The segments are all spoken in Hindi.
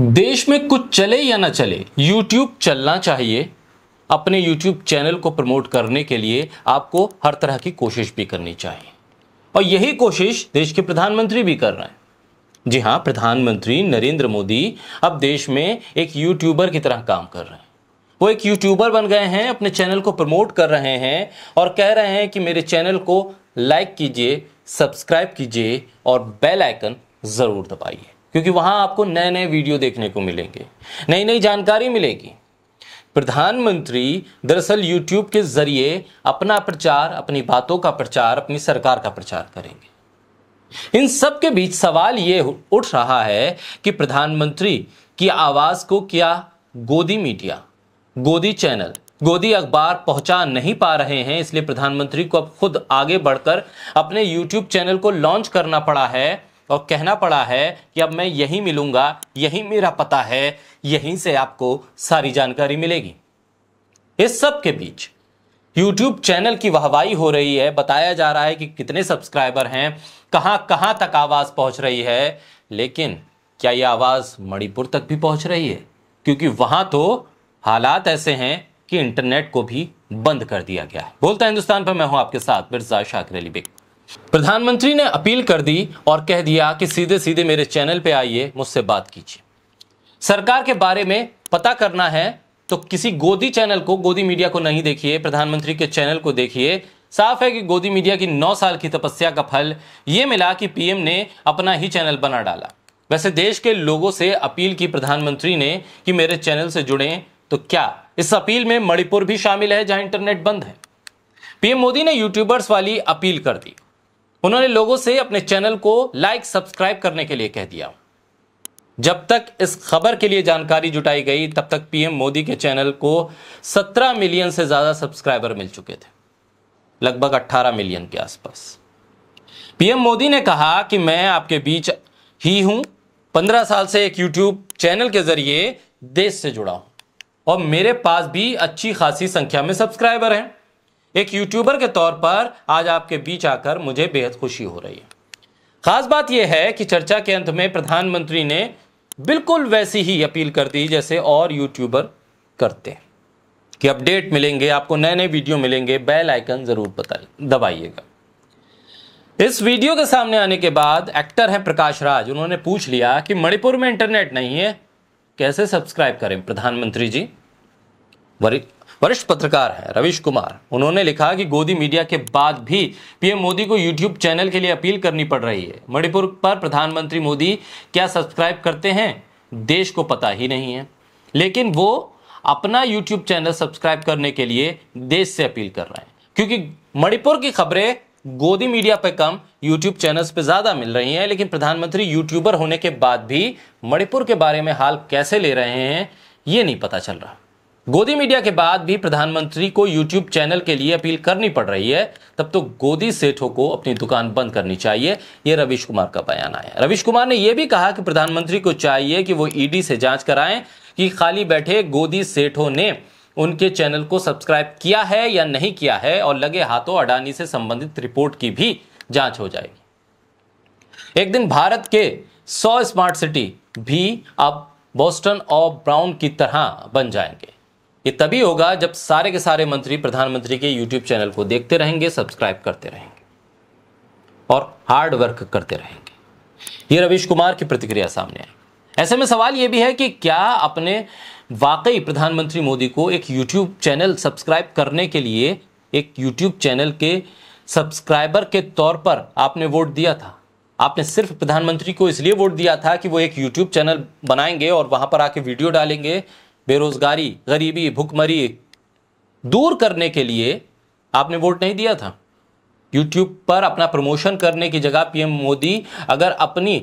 देश में कुछ चले या ना चले यूट्यूब चलना चाहिए अपने यूट्यूब चैनल को प्रमोट करने के लिए आपको हर तरह की कोशिश भी करनी चाहिए और यही कोशिश देश के प्रधानमंत्री भी कर रहे हैं जी हाँ प्रधानमंत्री नरेंद्र मोदी अब देश में एक यूट्यूबर की तरह काम कर रहे हैं वो एक यूट्यूबर बन गए हैं अपने चैनल को प्रमोट कर रहे हैं और कह रहे हैं कि मेरे चैनल को लाइक कीजिए सब्सक्राइब कीजिए और बेल आइकन ज़रूर दबाइए क्योंकि वहां आपको नए नए वीडियो देखने को मिलेंगे नई नई जानकारी मिलेगी प्रधानमंत्री दरअसल यूट्यूब के जरिए अपना प्रचार अपनी बातों का प्रचार अपनी सरकार का प्रचार करेंगे इन सब के बीच सवाल ये उठ रहा है कि प्रधानमंत्री की आवाज को क्या गोदी मीडिया गोदी चैनल गोदी अखबार पहुंचा नहीं पा रहे हैं इसलिए प्रधानमंत्री को अब खुद आगे बढ़कर अपने यूट्यूब चैनल को लॉन्च करना पड़ा है और कहना पड़ा है कि अब मैं यही मिलूंगा यही मेरा पता है यहीं से आपको सारी जानकारी मिलेगी इस सब के बीच यूट्यूब चैनल की वाहवाही हो रही है बताया जा रहा है कि कितने सब्सक्राइबर हैं कहां कहां तक आवाज़ पहुंच रही है लेकिन क्या यह आवाज़ मणिपुर तक भी पहुंच रही है क्योंकि वहां तो हालात ऐसे हैं कि इंटरनेट को भी बंद कर दिया गया है बोलता हिंदुस्तान पर मैं हूं आपके साथ मिर्जा शाकर अली बेग प्रधानमंत्री ने अपील कर दी और कह दिया कि सीधे सीधे मेरे चैनल पे आइए मुझसे बात कीजिए सरकार के बारे में पता करना है तो किसी गोदी चैनल को गोदी मीडिया को नहीं देखिए प्रधानमंत्री के चैनल को देखिए साफ है कि गोदी मीडिया की नौ साल की तपस्या का फल यह मिला कि पीएम ने अपना ही चैनल बना डाला वैसे देश के लोगों से अपील की प्रधानमंत्री ने कि मेरे चैनल से जुड़े तो क्या इस अपील में मणिपुर भी शामिल है जहां इंटरनेट बंद है पीएम मोदी ने यूट्यूबर्स वाली अपील कर दी उन्होंने लोगों से अपने चैनल को लाइक सब्सक्राइब करने के लिए कह दिया जब तक इस खबर के लिए जानकारी जुटाई गई तब तक पीएम मोदी के चैनल को 17 मिलियन से ज्यादा सब्सक्राइबर मिल चुके थे लगभग 18 मिलियन के आसपास पीएम मोदी ने कहा कि मैं आपके बीच ही हूं 15 साल से एक यूट्यूब चैनल के जरिए देश से जुड़ा हूं और मेरे पास भी अच्छी खासी संख्या में सब्सक्राइबर हैं एक यूट्यूबर के तौर पर आज आपके बीच आकर मुझे बेहद खुशी हो रही है खास बात यह है कि चर्चा के अंत में प्रधानमंत्री ने बिल्कुल वैसी ही अपील कर दी जैसे और यूट्यूबर करते हैं कि अपडेट मिलेंगे आपको नए नए वीडियो मिलेंगे बेल आइकन ज़रूर बताइए दबाइएगा इस वीडियो के सामने आने के बाद एक्टर हैं प्रकाश राज उन्होंने पूछ लिया कि मणिपुर में इंटरनेट नहीं है कैसे सब्सक्राइब करें प्रधानमंत्री जी वरिष्ठ पत्रकार हैं रविश कुमार उन्होंने लिखा कि गोदी मीडिया के बाद भी पीएम मोदी को यूट्यूब चैनल के लिए अपील करनी पड़ रही है मणिपुर पर प्रधानमंत्री मोदी क्या सब्सक्राइब करते हैं देश को पता ही नहीं है लेकिन वो अपना यूट्यूब चैनल सब्सक्राइब करने के लिए देश से अपील कर रहे हैं क्योंकि मणिपुर की खबरें गोदी मीडिया पर कम यूट्यूब चैनल्स पर ज़्यादा मिल रही हैं लेकिन प्रधानमंत्री यूट्यूबर होने के बाद भी मणिपुर के बारे में हाल कैसे ले रहे हैं ये नहीं पता चल रहा गोदी मीडिया के बाद भी प्रधानमंत्री को यूट्यूब चैनल के लिए अपील करनी पड़ रही है तब तो गोदी सेठों को अपनी दुकान बंद करनी चाहिए यह रविश कुमार का बयान आया रविश कुमार ने यह भी कहा कि प्रधानमंत्री को चाहिए कि वो ईडी e से जांच कराएं कि खाली बैठे गोदी सेठों ने उनके चैनल को सब्सक्राइब किया है या नहीं किया है और लगे हाथों अडानी से संबंधित रिपोर्ट की भी जांच हो जाएगी एक दिन भारत के सौ स्मार्ट सिटी भी अब बोस्टन और ब्राउन की तरह बन जाएंगे ये तभी होगा जब सारे के सारे मंत्री प्रधानमंत्री के यूट्यूब चैनल को देखते रहेंगे सब्सक्राइब करते रहेंगे और हार्ड वर्क करते रहेंगे ये रविश कुमार की प्रतिक्रिया सामने आई ऐसे में सवाल यह भी है कि क्या अपने वाकई प्रधानमंत्री मोदी को एक यूट्यूब चैनल सब्सक्राइब करने के लिए एक यूट्यूब चैनल के सब्सक्राइबर के तौर पर आपने वोट दिया था आपने सिर्फ प्रधानमंत्री को इसलिए वोट दिया था कि वो एक यूट्यूब चैनल बनाएंगे और वहां पर आके वीडियो डालेंगे बेरोजगारी गरीबी भुखमरी दूर करने के लिए आपने वोट नहीं दिया था यूट्यूब पर अपना प्रमोशन करने की जगह पीएम मोदी अगर अपनी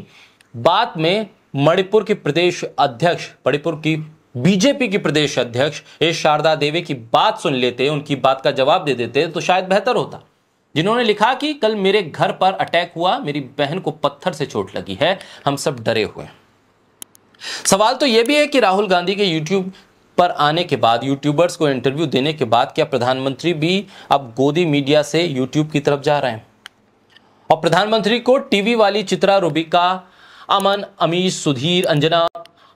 बात में मणिपुर के प्रदेश अध्यक्ष मणिपुर की बीजेपी की प्रदेश अध्यक्ष ए शारदा देवी की बात सुन लेते उनकी बात का जवाब दे देते तो शायद बेहतर होता जिन्होंने लिखा कि कल मेरे घर पर अटैक हुआ मेरी बहन को पत्थर से चोट लगी है हम सब डरे हुए हैं सवाल तो यह भी है कि राहुल गांधी के यूट्यूब पर आने के बाद यूट्यूबर्स को इंटरव्यू देने के बाद क्या प्रधानमंत्री भी अब गोदी मीडिया से यूट्यूब की तरफ जा रहे हैं और प्रधानमंत्री को टीवी वाली चित्रा रूबिका अमन अमीश सुधीर अंजना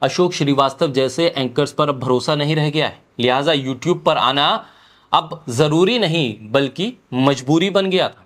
अशोक श्रीवास्तव जैसे एंकर्स पर अब भरोसा नहीं रह गया है लिहाजा यूट्यूब पर आना अब जरूरी नहीं बल्कि मजबूरी बन गया था